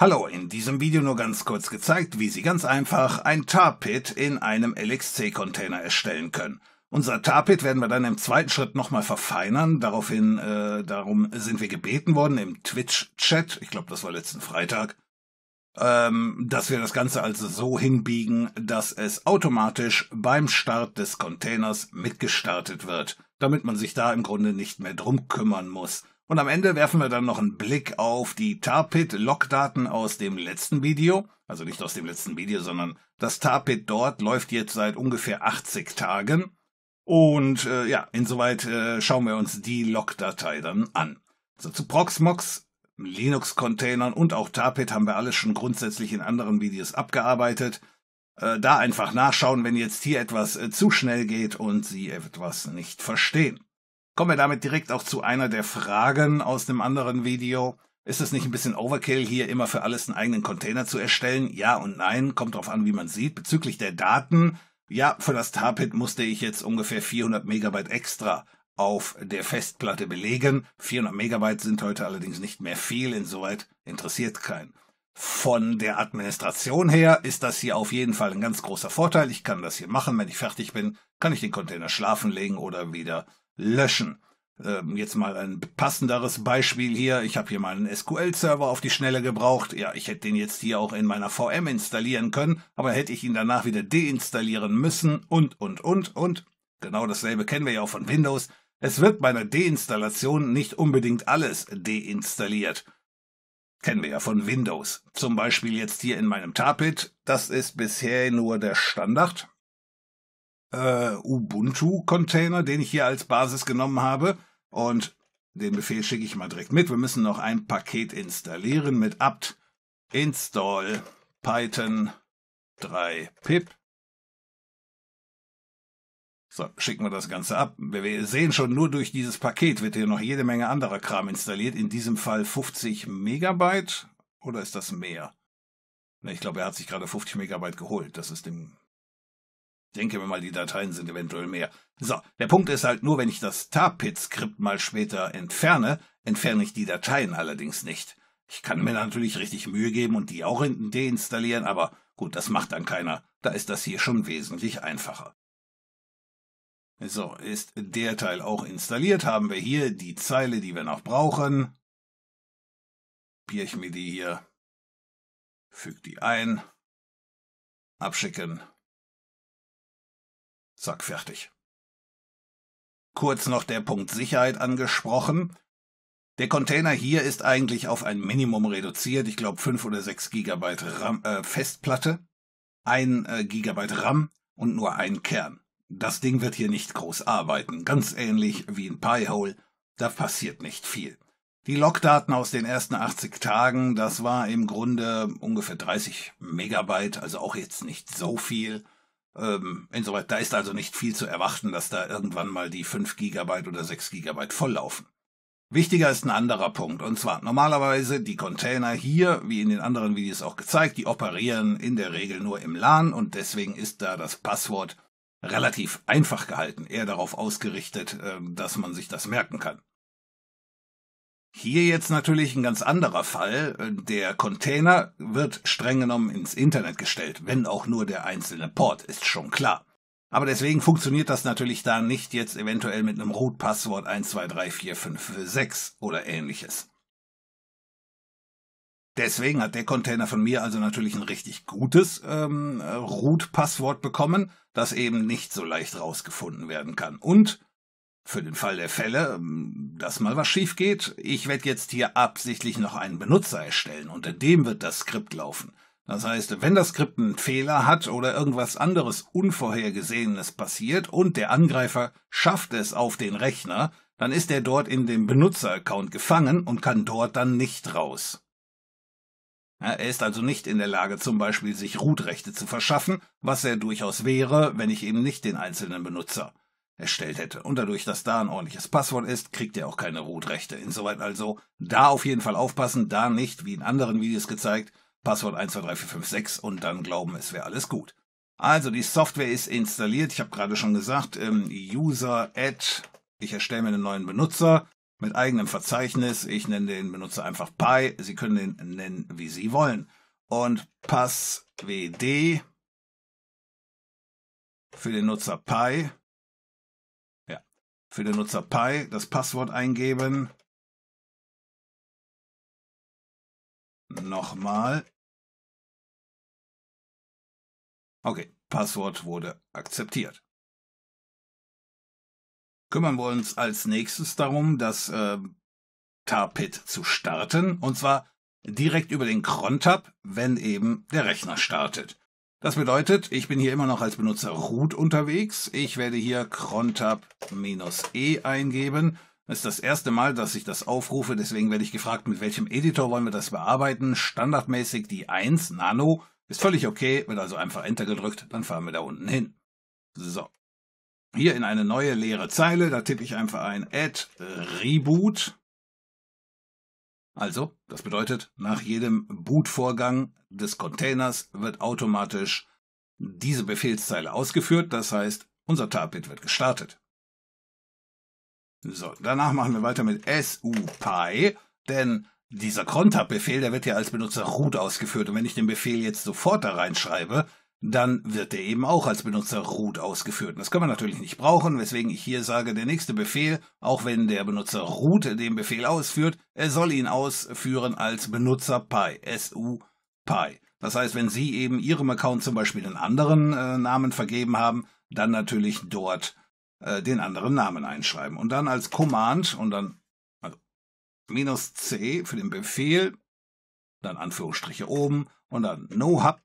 Hallo, in diesem Video nur ganz kurz gezeigt, wie Sie ganz einfach ein Tarpit in einem LXC-Container erstellen können. Unser Tarpit werden wir dann im zweiten Schritt nochmal verfeinern. Daraufhin, äh, darum sind wir gebeten worden im Twitch-Chat, ich glaube, das war letzten Freitag, ähm, dass wir das Ganze also so hinbiegen, dass es automatisch beim Start des Containers mitgestartet wird, damit man sich da im Grunde nicht mehr drum kümmern muss. Und am Ende werfen wir dann noch einen Blick auf die Tarpit-Logdaten aus dem letzten Video. Also nicht aus dem letzten Video, sondern das Tarpit dort läuft jetzt seit ungefähr 80 Tagen. Und äh, ja, insoweit äh, schauen wir uns die Logdatei dann an. So, zu Proxmox, Linux-Containern und auch Tarpit haben wir alles schon grundsätzlich in anderen Videos abgearbeitet. Äh, da einfach nachschauen, wenn jetzt hier etwas äh, zu schnell geht und Sie etwas nicht verstehen kommen wir damit direkt auch zu einer der Fragen aus dem anderen Video. Ist es nicht ein bisschen Overkill, hier immer für alles einen eigenen Container zu erstellen? Ja und nein, kommt drauf an, wie man sieht. Bezüglich der Daten, ja, für das Tarpit musste ich jetzt ungefähr 400 Megabyte extra auf der Festplatte belegen. 400 Megabyte sind heute allerdings nicht mehr viel, insoweit interessiert keinen. Von der Administration her ist das hier auf jeden Fall ein ganz großer Vorteil. Ich kann das hier machen. Wenn ich fertig bin, kann ich den Container schlafen legen oder wieder löschen. Ähm, jetzt mal ein passenderes Beispiel hier. Ich habe hier mal einen SQL-Server auf die Schnelle gebraucht. Ja, ich hätte den jetzt hier auch in meiner VM installieren können, aber hätte ich ihn danach wieder deinstallieren müssen und, und, und, und. Genau dasselbe kennen wir ja auch von Windows. Es wird bei einer Deinstallation nicht unbedingt alles deinstalliert. Kennen wir ja von Windows. Zum Beispiel jetzt hier in meinem Tapit. Das ist bisher nur der Standard äh, Ubuntu-Container, den ich hier als Basis genommen habe. Und den Befehl schicke ich mal direkt mit. Wir müssen noch ein Paket installieren mit apt install python 3 pip. So, schicken wir das Ganze ab. Wir sehen schon, nur durch dieses Paket wird hier noch jede Menge anderer Kram installiert. In diesem Fall 50 Megabyte oder ist das mehr? Ne, ich glaube, er hat sich gerade 50 Megabyte geholt. Das ist dem denke mir mal, die Dateien sind eventuell mehr. So, der Punkt ist halt nur, wenn ich das tarpit skript mal später entferne, entferne ich die Dateien allerdings nicht. Ich kann mir natürlich richtig Mühe geben und die auch hinten deinstallieren, aber gut, das macht dann keiner. Da ist das hier schon wesentlich einfacher. So, ist der Teil auch installiert, haben wir hier die Zeile, die wir noch brauchen. Kopiere ich mir die hier, füge die ein, abschicken, Zack, fertig. Kurz noch der Punkt Sicherheit angesprochen. Der Container hier ist eigentlich auf ein Minimum reduziert. Ich glaube 5 oder 6 GB RAM, äh, Festplatte, 1 äh, GB RAM und nur ein Kern. Das Ding wird hier nicht groß arbeiten. Ganz ähnlich wie in Piehole. Da passiert nicht viel. Die Logdaten aus den ersten 80 Tagen, das war im Grunde ungefähr 30 Megabyte, also auch jetzt nicht so viel. Ähm, insoweit, da ist also nicht viel zu erwarten, dass da irgendwann mal die 5 Gigabyte oder 6 Gigabyte volllaufen. Wichtiger ist ein anderer Punkt, und zwar normalerweise die Container hier, wie in den anderen Videos auch gezeigt, die operieren in der Regel nur im LAN und deswegen ist da das Passwort relativ einfach gehalten, eher darauf ausgerichtet, ähm, dass man sich das merken kann. Hier jetzt natürlich ein ganz anderer Fall. Der Container wird streng genommen ins Internet gestellt, wenn auch nur der einzelne Port, ist schon klar. Aber deswegen funktioniert das natürlich da nicht jetzt eventuell mit einem Root-Passwort 123456 oder ähnliches. Deswegen hat der Container von mir also natürlich ein richtig gutes ähm, Root-Passwort bekommen, das eben nicht so leicht rausgefunden werden kann. Und für den Fall der Fälle ähm, dass mal was schief geht. Ich werde jetzt hier absichtlich noch einen Benutzer erstellen. Unter dem wird das Skript laufen. Das heißt, wenn das Skript einen Fehler hat oder irgendwas anderes Unvorhergesehenes passiert und der Angreifer schafft es auf den Rechner, dann ist er dort in dem Benutzer-Account gefangen und kann dort dann nicht raus. Er ist also nicht in der Lage, zum Beispiel sich Root-Rechte zu verschaffen, was er durchaus wäre, wenn ich eben nicht den einzelnen Benutzer erstellt hätte. Und dadurch, dass da ein ordentliches Passwort ist, kriegt er auch keine Root-Rechte. Insoweit also da auf jeden Fall aufpassen, da nicht, wie in anderen Videos gezeigt, Passwort 123456 und dann glauben, es wäre alles gut. Also die Software ist installiert, ich habe gerade schon gesagt, ähm, User Add, ich erstelle mir einen neuen Benutzer mit eigenem Verzeichnis, ich nenne den Benutzer einfach Pi, Sie können den nennen, wie Sie wollen. Und Passwd für den Nutzer Pi für den Nutzer Pi das Passwort eingeben. Nochmal. Okay, Passwort wurde akzeptiert. Kümmern wir uns als nächstes darum, das äh, Tarpit zu starten, und zwar direkt über den Crontab, wenn eben der Rechner startet. Das bedeutet, ich bin hier immer noch als Benutzer root unterwegs. Ich werde hier crontab-e eingeben. Das ist das erste Mal, dass ich das aufrufe, deswegen werde ich gefragt, mit welchem Editor wollen wir das bearbeiten. Standardmäßig die 1, Nano, ist völlig okay, wird also einfach Enter gedrückt, dann fahren wir da unten hin. So. Hier in eine neue leere Zeile, da tippe ich einfach ein Add Reboot. Also, das bedeutet, nach jedem Bootvorgang des Containers wird automatisch diese Befehlszeile ausgeführt, das heißt, unser Tarpit wird gestartet. So, danach machen wir weiter mit supy, denn dieser crontab befehl der wird ja als Benutzer root ausgeführt und wenn ich den Befehl jetzt sofort da reinschreibe, dann wird er eben auch als Benutzer root ausgeführt. das können wir natürlich nicht brauchen, weswegen ich hier sage, der nächste Befehl, auch wenn der Benutzer root den Befehl ausführt, er soll ihn ausführen als Benutzer Pi, SU Pi. Das heißt, wenn Sie eben Ihrem Account zum Beispiel einen anderen äh, Namen vergeben haben, dann natürlich dort äh, den anderen Namen einschreiben. Und dann als Command und dann also, minus C für den Befehl, dann Anführungsstriche oben und dann nohub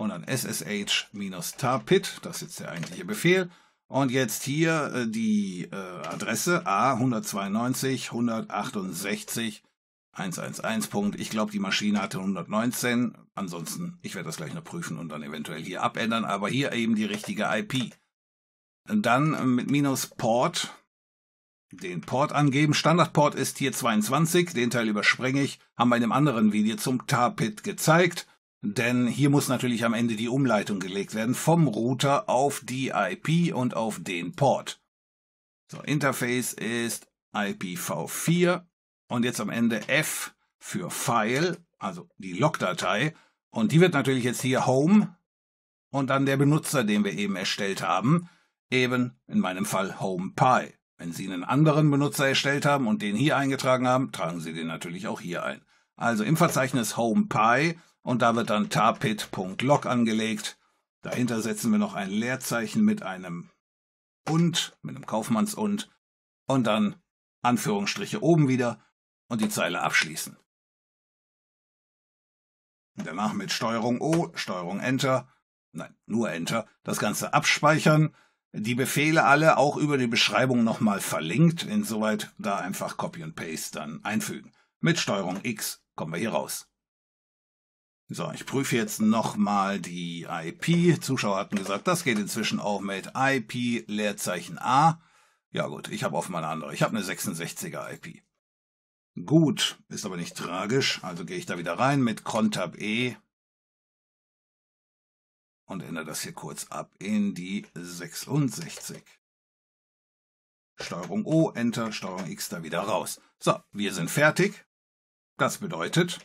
und dann ssh-tarpit, das ist jetzt der eigentliche Befehl. Und jetzt hier äh, die äh, Adresse a 192168111 Ich glaube, die Maschine hatte 119. Ansonsten, ich werde das gleich noch prüfen und dann eventuell hier abändern, aber hier eben die richtige IP. Dann äh, mit minus Port den Port angeben. Standardport ist hier 22, den Teil überspringe ich, haben wir in einem anderen Video zum Tarpit gezeigt. Denn hier muss natürlich am Ende die Umleitung gelegt werden vom Router auf die IP und auf den Port. So, Interface ist IPv4 und jetzt am Ende F für File, also die Logdatei. Und die wird natürlich jetzt hier Home und dann der Benutzer, den wir eben erstellt haben, eben in meinem Fall HomePy. Wenn Sie einen anderen Benutzer erstellt haben und den hier eingetragen haben, tragen Sie den natürlich auch hier ein. Also im Verzeichnis HomePy und da wird dann tarpit.log angelegt. Dahinter setzen wir noch ein Leerzeichen mit einem und, mit einem Kaufmanns und und dann Anführungsstriche oben wieder und die Zeile abschließen. Danach mit Steuerung O, Steuerung Enter, nein, nur Enter, das Ganze abspeichern, die Befehle alle auch über die Beschreibung nochmal verlinkt, insoweit da einfach Copy und Paste dann einfügen. Mit Steuerung X kommen wir hier raus. So, ich prüfe jetzt nochmal die IP. Zuschauer hatten gesagt, das geht inzwischen auch mit IP Leerzeichen A. Ja gut, ich habe offenbar eine andere. Ich habe eine 66er IP. Gut, ist aber nicht tragisch. Also gehe ich da wieder rein mit Contab E und ändere das hier kurz ab in die 66. Steuerung O, Enter, Steuerung X da wieder raus. So, wir sind fertig. Das bedeutet,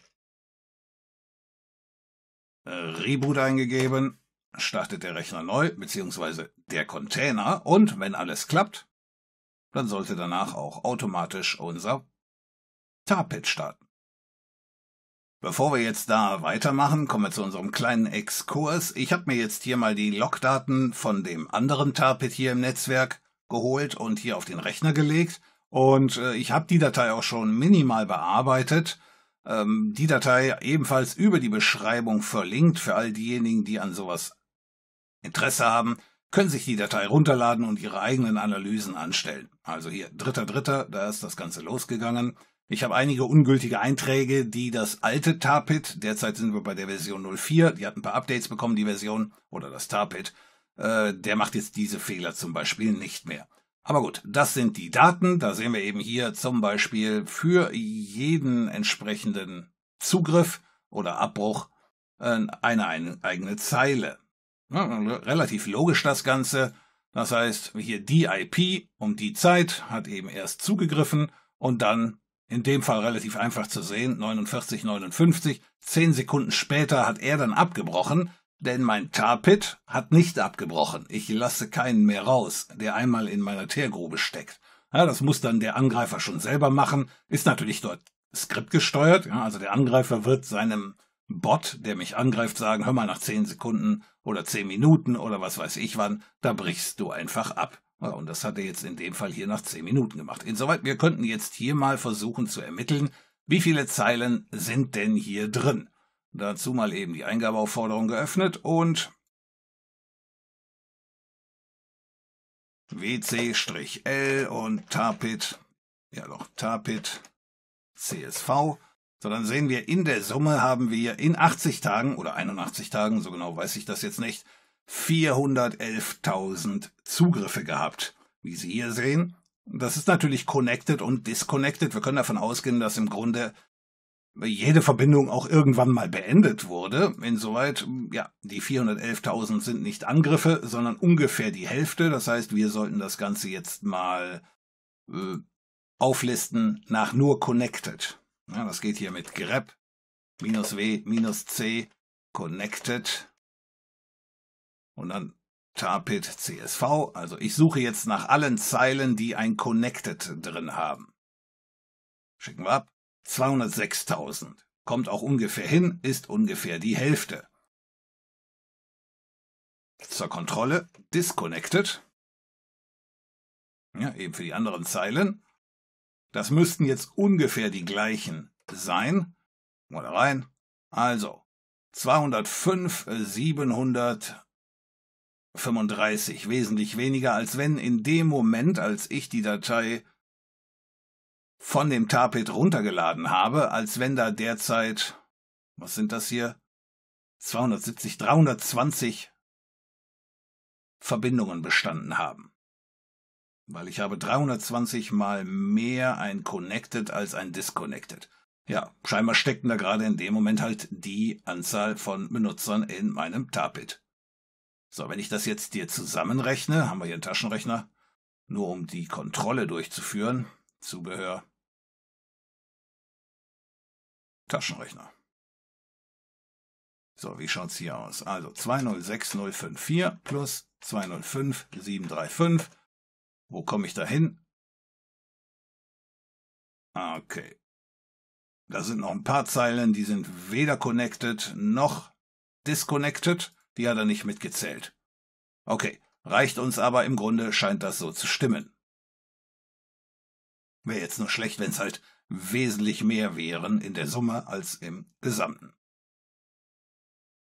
äh, Reboot eingegeben, startet der Rechner neu, beziehungsweise der Container und wenn alles klappt, dann sollte danach auch automatisch unser Tarpit starten. Bevor wir jetzt da weitermachen, kommen wir zu unserem kleinen Exkurs. Ich habe mir jetzt hier mal die Logdaten von dem anderen Tarpit hier im Netzwerk geholt und hier auf den Rechner gelegt. Und äh, ich habe die Datei auch schon minimal bearbeitet ähm, die Datei ebenfalls über die Beschreibung verlinkt. Für all diejenigen, die an sowas Interesse haben, können sich die Datei runterladen und ihre eigenen Analysen anstellen. Also hier, dritter, dritter, da ist das Ganze losgegangen. Ich habe einige ungültige Einträge, die das alte Tarpit, derzeit sind wir bei der Version 04, die hat ein paar Updates bekommen, die Version, oder das Tarpit, äh, der macht jetzt diese Fehler zum Beispiel nicht mehr. Aber gut, das sind die Daten. Da sehen wir eben hier zum Beispiel für jeden entsprechenden Zugriff oder Abbruch äh, eine eigene Zeile. Relativ logisch das Ganze. Das heißt, hier die IP um die Zeit hat eben erst zugegriffen und dann in dem Fall relativ einfach zu sehen, 49, 59. Zehn Sekunden später hat er dann abgebrochen. Denn mein Tarpit hat nicht abgebrochen. Ich lasse keinen mehr raus, der einmal in meiner Teergrube steckt. Ja, das muss dann der Angreifer schon selber machen. Ist natürlich dort skriptgesteuert. Ja, also der Angreifer wird seinem Bot, der mich angreift, sagen, hör mal nach zehn Sekunden oder zehn Minuten oder was weiß ich wann, da brichst du einfach ab. Ja, und das hat er jetzt in dem Fall hier nach zehn Minuten gemacht. Insoweit, wir könnten jetzt hier mal versuchen zu ermitteln, wie viele Zeilen sind denn hier drin. Dazu mal eben die Eingabeaufforderung geöffnet und WC-L und Tapit, ja doch, Tapit CSV. So, dann sehen wir, in der Summe haben wir in 80 Tagen oder 81 Tagen, so genau weiß ich das jetzt nicht, 411.000 Zugriffe gehabt. Wie Sie hier sehen, das ist natürlich connected und disconnected. Wir können davon ausgehen, dass im Grunde jede Verbindung auch irgendwann mal beendet wurde. Insoweit, ja, die 411.000 sind nicht Angriffe, sondern ungefähr die Hälfte. Das heißt, wir sollten das Ganze jetzt mal äh, auflisten nach nur Connected. Ja, das geht hier mit grep, minus w, minus c, connected und dann tarpit csv. Also ich suche jetzt nach allen Zeilen, die ein Connected drin haben. Schicken wir ab. 206.000. Kommt auch ungefähr hin, ist ungefähr die Hälfte. Zur Kontrolle disconnected. Ja, eben für die anderen Zeilen. Das müssten jetzt ungefähr die gleichen sein. Mal rein. Also 205, 735. Wesentlich weniger als wenn in dem Moment, als ich die Datei von dem Tapet runtergeladen habe, als wenn da derzeit, was sind das hier? 270, 320 Verbindungen bestanden haben. Weil ich habe 320 mal mehr ein Connected als ein Disconnected. Ja, scheinbar steckten da gerade in dem Moment halt die Anzahl von Benutzern in meinem Tapit. So, wenn ich das jetzt dir zusammenrechne, haben wir hier einen Taschenrechner, nur um die Kontrolle durchzuführen, Zubehör, Taschenrechner. So, wie schaut's hier aus? Also 206054 plus 205735. Wo komme ich da hin? Ah, okay. Da sind noch ein paar Zeilen, die sind weder connected noch disconnected. Die hat er nicht mitgezählt. Okay, reicht uns aber im Grunde scheint das so zu stimmen. Wäre jetzt nur schlecht, wenn es halt wesentlich mehr wären in der Summe als im Gesamten.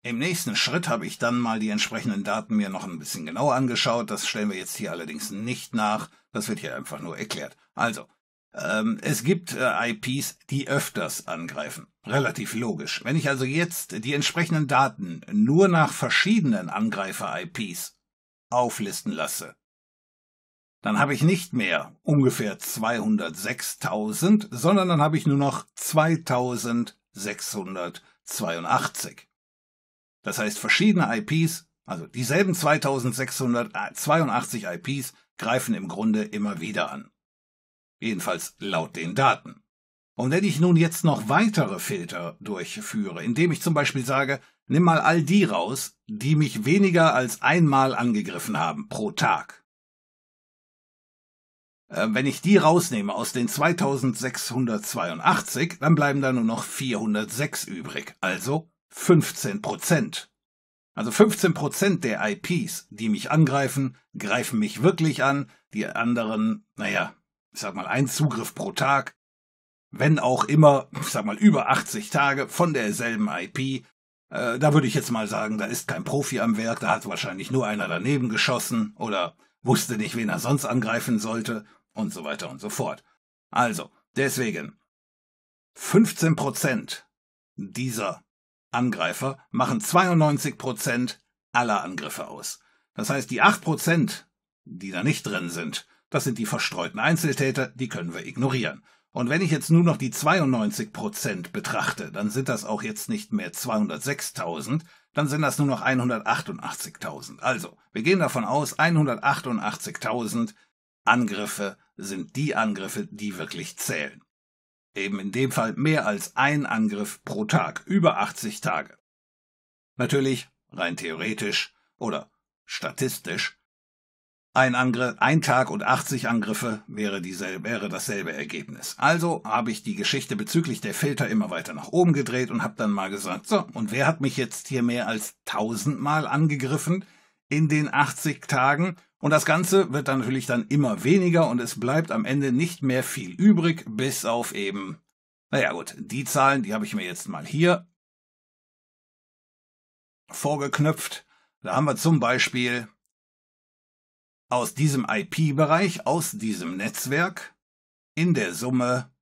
Im nächsten Schritt habe ich dann mal die entsprechenden Daten mir noch ein bisschen genauer angeschaut. Das stellen wir jetzt hier allerdings nicht nach. Das wird hier einfach nur erklärt. Also, ähm, es gibt äh, IPs, die öfters angreifen. Relativ logisch. Wenn ich also jetzt die entsprechenden Daten nur nach verschiedenen Angreifer-IPs auflisten lasse, dann habe ich nicht mehr ungefähr 206.000, sondern dann habe ich nur noch 2682. Das heißt, verschiedene IPs, also dieselben 2682 IPs, greifen im Grunde immer wieder an. Jedenfalls laut den Daten. Und wenn ich nun jetzt noch weitere Filter durchführe, indem ich zum Beispiel sage, nimm mal all die raus, die mich weniger als einmal angegriffen haben pro Tag, äh, wenn ich die rausnehme aus den 2682, dann bleiben da nur noch 406 übrig, also 15 Prozent. Also 15 Prozent der IPs, die mich angreifen, greifen mich wirklich an, die anderen, naja, ich sag mal, ein Zugriff pro Tag, wenn auch immer, ich sag mal, über 80 Tage von derselben IP. Äh, da würde ich jetzt mal sagen, da ist kein Profi am Werk, da hat wahrscheinlich nur einer daneben geschossen oder wusste nicht, wen er sonst angreifen sollte und so weiter und so fort. Also, deswegen, 15 dieser Angreifer machen 92 aller Angriffe aus. Das heißt, die 8 die da nicht drin sind, das sind die verstreuten Einzeltäter, die können wir ignorieren. Und wenn ich jetzt nur noch die 92 betrachte, dann sind das auch jetzt nicht mehr 206.000, dann sind das nur noch 188.000. Also, wir gehen davon aus, 188.000 Angriffe sind die Angriffe, die wirklich zählen. Eben in dem Fall mehr als ein Angriff pro Tag, über 80 Tage. Natürlich, rein theoretisch oder statistisch, ein, Angriff, ein Tag und 80 Angriffe wäre, dieselbe, wäre dasselbe Ergebnis. Also habe ich die Geschichte bezüglich der Filter immer weiter nach oben gedreht und habe dann mal gesagt, so, und wer hat mich jetzt hier mehr als tausendmal angegriffen in den 80 Tagen und das Ganze wird dann natürlich dann immer weniger und es bleibt am Ende nicht mehr viel übrig, bis auf eben, naja gut, die Zahlen, die habe ich mir jetzt mal hier vorgeknöpft. Da haben wir zum Beispiel aus diesem IP-Bereich, aus diesem Netzwerk in der Summe,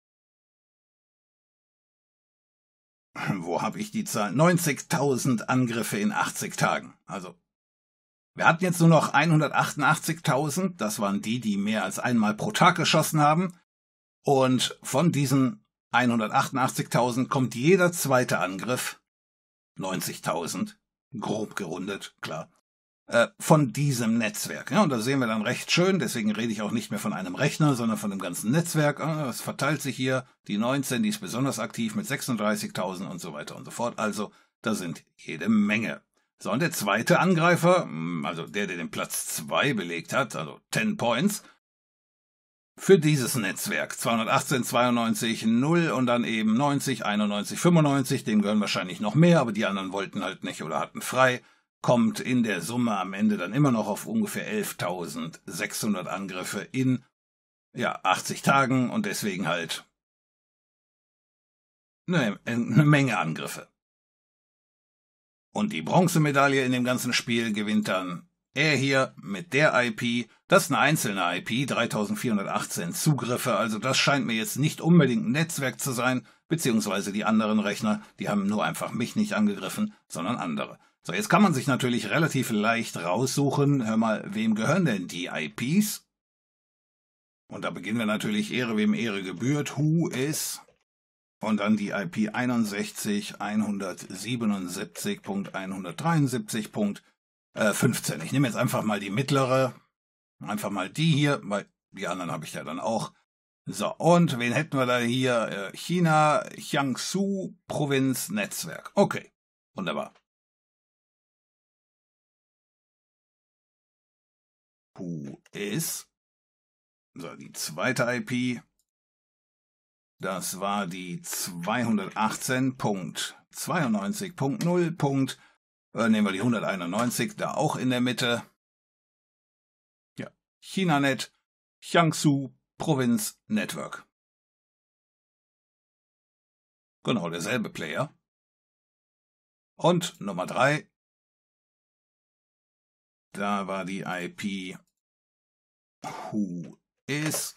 wo habe ich die Zahl? 90.000 Angriffe in 80 Tagen. Also wir hatten jetzt nur noch 188.000, das waren die, die mehr als einmal pro Tag geschossen haben. Und von diesen 188.000 kommt jeder zweite Angriff, 90.000, grob gerundet, klar, äh, von diesem Netzwerk. und da sehen wir dann recht schön, deswegen rede ich auch nicht mehr von einem Rechner, sondern von dem ganzen Netzwerk. Es ah, verteilt sich hier, die 19, die ist besonders aktiv mit 36.000 und so weiter und so fort. Also, da sind jede Menge sondern der zweite Angreifer, hm, also der, der den Platz 2 belegt hat, also 10 Points, für dieses Netzwerk 218, 92, 0 und dann eben 90, 91, 95, dem gehören wahrscheinlich noch mehr, aber die anderen wollten halt nicht oder hatten frei, kommt in der Summe am Ende dann immer noch auf ungefähr 11.600 Angriffe in ja, 80 Tagen und deswegen halt eine, eine Menge Angriffe. Und die Bronzemedaille in dem ganzen Spiel gewinnt dann er hier mit der IP. Das ist eine einzelne IP, 3418 Zugriffe, also das scheint mir jetzt nicht unbedingt ein Netzwerk zu sein, beziehungsweise die anderen Rechner, die haben nur einfach mich nicht angegriffen, sondern andere. So, jetzt kann man sich natürlich relativ leicht raussuchen, hör mal, wem gehören denn die IPs? Und da beginnen wir natürlich Ehre, wem Ehre gebührt. Who is und dann die IP 61 177.173.15. Ich nehme jetzt einfach mal die mittlere, einfach mal die hier, weil die anderen habe ich ja dann auch. So, und wen hätten wir da hier? Äh, China, Jiangsu, Provinz, Netzwerk. Okay, wunderbar. Who is? So, die zweite IP das war die 218.92.0. Äh, nehmen wir die 191, da auch in der Mitte. Ja, ChinaNet, Jiangsu Provinz Network. Genau, derselbe Player. Und Nummer 3. Da war die IP Who is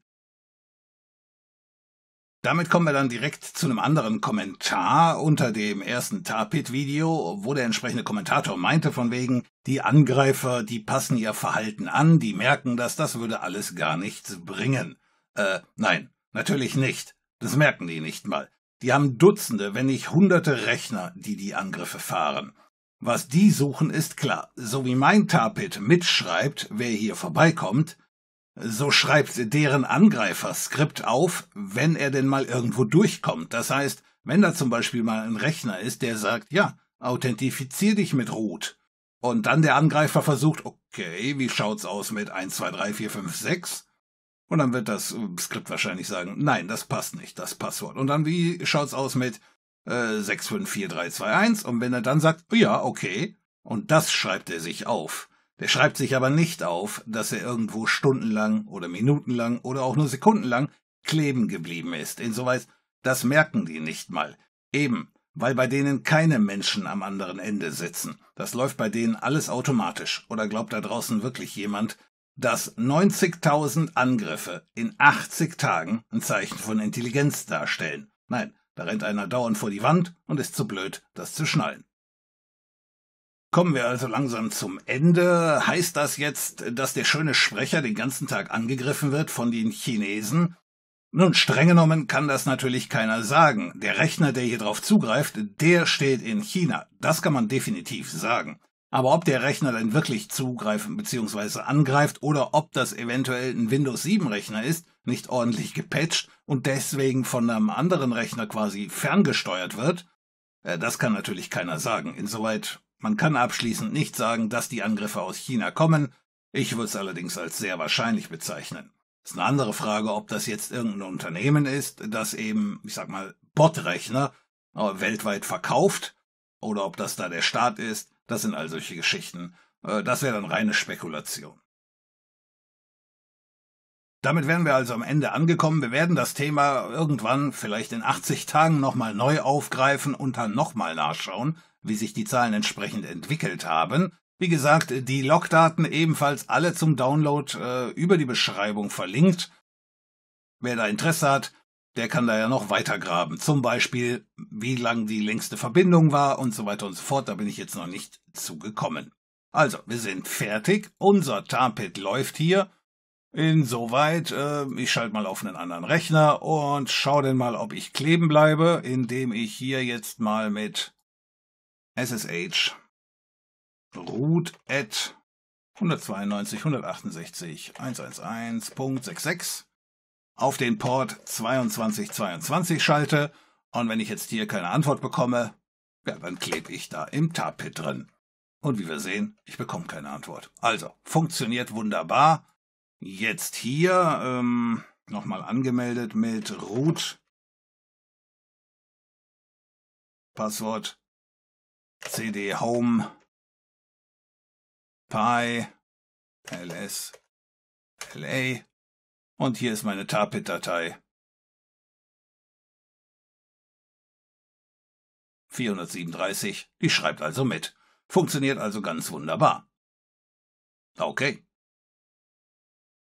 Damit kommen wir dann direkt zu einem anderen Kommentar unter dem ersten Tarpit-Video, wo der entsprechende Kommentator meinte von wegen, die Angreifer, die passen ihr Verhalten an, die merken das, das würde alles gar nichts bringen. Äh, nein, natürlich nicht. Das merken die nicht mal. Die haben Dutzende, wenn nicht Hunderte Rechner, die die Angriffe fahren. Was die suchen, ist klar. So wie mein Tarpit mitschreibt, wer hier vorbeikommt, so schreibt deren Angreifer Skript auf, wenn er denn mal irgendwo durchkommt. Das heißt, wenn da zum Beispiel mal ein Rechner ist, der sagt, ja, authentifizier dich mit Root. Und dann der Angreifer versucht, okay, wie schaut's aus mit 1, 2, 3, 4, 5, 6? Und dann wird das äh, Skript wahrscheinlich sagen, nein, das passt nicht, das Passwort. Und dann, wie schaut's aus mit äh, 6, 5, 4, 3, 2, 1? Und wenn er dann sagt, ja, okay, und das schreibt er sich auf, der schreibt sich aber nicht auf, dass er irgendwo stundenlang oder minutenlang oder auch nur sekundenlang kleben geblieben ist. Insoweit, das merken die nicht mal. Eben, weil bei denen keine Menschen am anderen Ende sitzen. Das läuft bei denen alles automatisch. Oder glaubt da draußen wirklich jemand, dass 90.000 Angriffe in 80 Tagen ein Zeichen von Intelligenz darstellen? Nein, da rennt einer dauernd vor die Wand und ist zu blöd, das zu schnallen. Kommen wir also langsam zum Ende. Heißt das jetzt, dass der schöne Sprecher den ganzen Tag angegriffen wird von den Chinesen? Nun, streng genommen kann das natürlich keiner sagen. Der Rechner, der hier drauf zugreift, der steht in China. Das kann man definitiv sagen. Aber ob der Rechner denn wirklich zugreifen bzw. angreift oder ob das eventuell ein Windows 7 Rechner ist, nicht ordentlich gepatcht und deswegen von einem anderen Rechner quasi ferngesteuert wird, äh, das kann natürlich keiner sagen. Insoweit man kann abschließend nicht sagen, dass die Angriffe aus China kommen, ich würde es allerdings als sehr wahrscheinlich bezeichnen. Ist eine andere Frage, ob das jetzt irgendein Unternehmen ist, das eben, ich sag mal, Botrechner äh, weltweit verkauft, oder ob das da der Staat ist, das sind all solche Geschichten. Äh, das wäre dann reine Spekulation. Damit wären wir also am Ende angekommen. Wir werden das Thema irgendwann, vielleicht in 80 Tagen, nochmal neu aufgreifen und dann nochmal nachschauen wie sich die Zahlen entsprechend entwickelt haben. Wie gesagt, die Logdaten ebenfalls alle zum Download äh, über die Beschreibung verlinkt. Wer da Interesse hat, der kann da ja noch weiter graben. Zum Beispiel, wie lang die längste Verbindung war und so weiter und so fort. Da bin ich jetzt noch nicht zugekommen. Also, wir sind fertig. Unser Tarpit läuft hier. Insoweit, äh, ich schalte mal auf einen anderen Rechner und schaue dann mal, ob ich kleben bleibe, indem ich hier jetzt mal mit SSH root at 192.168.111.66 auf den Port 2222 schalte und wenn ich jetzt hier keine Antwort bekomme, ja, dann klebe ich da im tar drin. Und wie wir sehen, ich bekomme keine Antwort. Also, funktioniert wunderbar. Jetzt hier ähm, nochmal angemeldet mit root Passwort cd home, pi, ls, la und hier ist meine Tarpit-Datei. 437, die schreibt also mit. Funktioniert also ganz wunderbar. Okay.